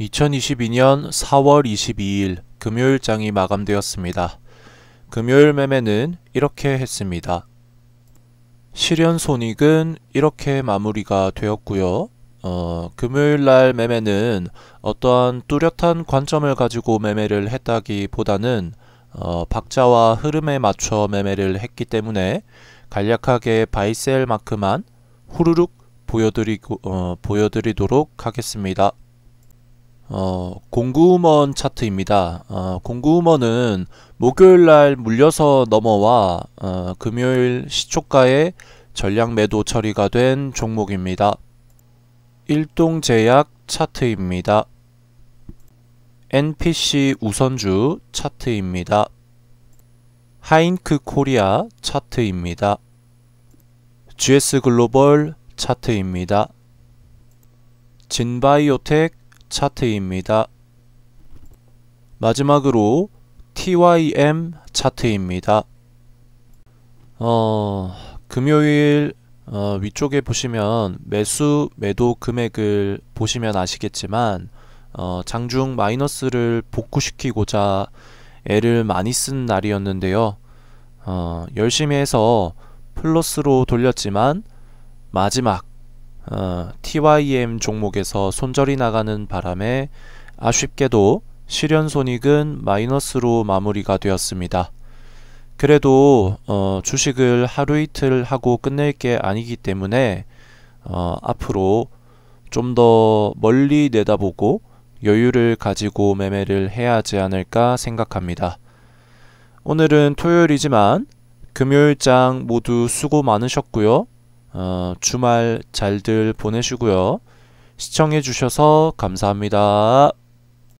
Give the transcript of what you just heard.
2022년 4월 22일 금요일장이 마감되었습니다. 금요일 매매는 이렇게 했습니다. 실현 손익은 이렇게 마무리가 되었고요. 어, 금요일 날 매매는 어떠한 뚜렷한 관점을 가지고 매매를 했다기보다는 어, 박자와 흐름에 맞춰 매매를 했기 때문에 간략하게 바이셀 마크만 후루룩 보여드리고, 어, 보여드리도록 하겠습니다. 어, 공구음원 차트입니다. 어, 공구음원은 목요일 날 물려서 넘어와 어, 금요일 시초가에 전량 매도 처리가 된 종목입니다. 일동제약 차트입니다. NPC 우선주 차트입니다. 하인크 코리아 차트입니다. GS 글로벌 차트입니다. 진바이오텍 차트입니다. 마지막으로 TYM 차트입니다. 어, 금요일 어, 위쪽에 보시면 매수 매도 금액을 보시면 아시겠지만 어, 장중 마이너스를 복구시키고자 애를 많이 쓴 날이었는데요. 어, 열심히 해서 플러스로 돌렸지만 마지막 어, TYM 종목에서 손절이 나가는 바람에 아쉽게도 실현 손익은 마이너스로 마무리가 되었습니다. 그래도 어, 주식을 하루 이틀 하고 끝낼 게 아니기 때문에 어, 앞으로 좀 더 멀리 내다보고 여유를 가지고 매매를 해야 하지 않을까 생각합니다. 오늘은 토요일이지만 금요일장 모두 수고 많으셨고요. 어, 주말 잘들 보내시고요. 시청해주셔서 감사합니다.